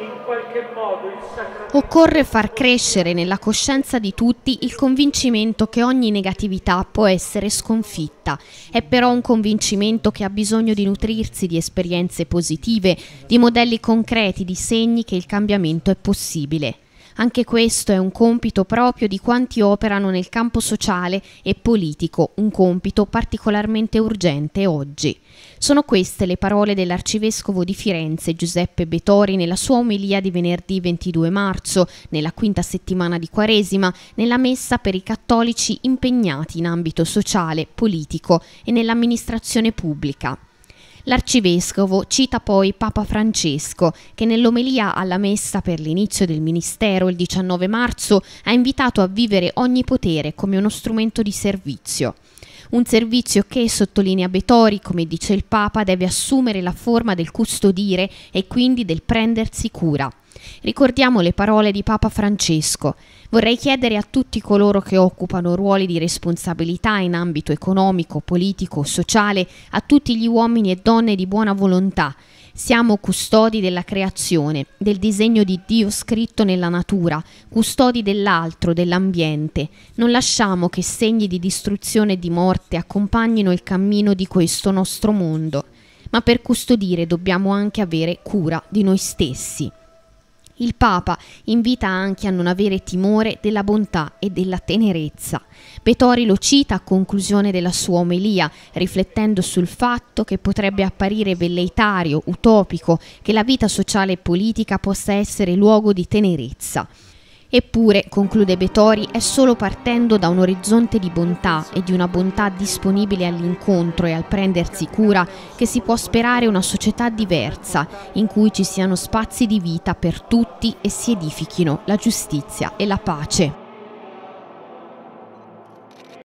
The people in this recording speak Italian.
in qualche modo il Occorre far crescere nella coscienza di tutti il convincimento che ogni negatività può essere sconfitta. È però un convincimento che ha bisogno di nutrirsi di esperienze positive, di modelli concreti, di segni che il cambiamento è possibile. Anche questo è un compito proprio di quanti operano nel campo sociale e politico, un compito particolarmente urgente oggi. Sono queste le parole dell'arcivescovo di Firenze Giuseppe Betori nella sua omelia di venerdì 22 marzo, nella quinta settimana di Quaresima, nella messa per i cattolici impegnati in ambito sociale, politico e nell'amministrazione pubblica. L'arcivescovo cita poi Papa Francesco, che nell'omelia alla messa per l'inizio del ministero il 19 marzo ha invitato a vivere ogni potere come uno strumento di servizio. Un servizio che, sottolinea Betori, come dice il Papa, deve assumere la forma del custodire e quindi del prendersi cura. Ricordiamo le parole di Papa Francesco. Vorrei chiedere a tutti coloro che occupano ruoli di responsabilità in ambito economico, politico, sociale, a tutti gli uomini e donne di buona volontà, siamo custodi della creazione, del disegno di Dio scritto nella natura, custodi dell'altro, dell'ambiente. Non lasciamo che segni di distruzione e di morte accompagnino il cammino di questo nostro mondo. Ma per custodire dobbiamo anche avere cura di noi stessi. Il Papa invita anche a non avere timore della bontà e della tenerezza. Betori lo cita a conclusione della sua omelia, riflettendo sul fatto che potrebbe apparire velleitario, utopico, che la vita sociale e politica possa essere luogo di tenerezza. Eppure, conclude Betori, è solo partendo da un orizzonte di bontà e di una bontà disponibile all'incontro e al prendersi cura che si può sperare una società diversa, in cui ci siano spazi di vita per tutti e si edifichino la giustizia e la pace.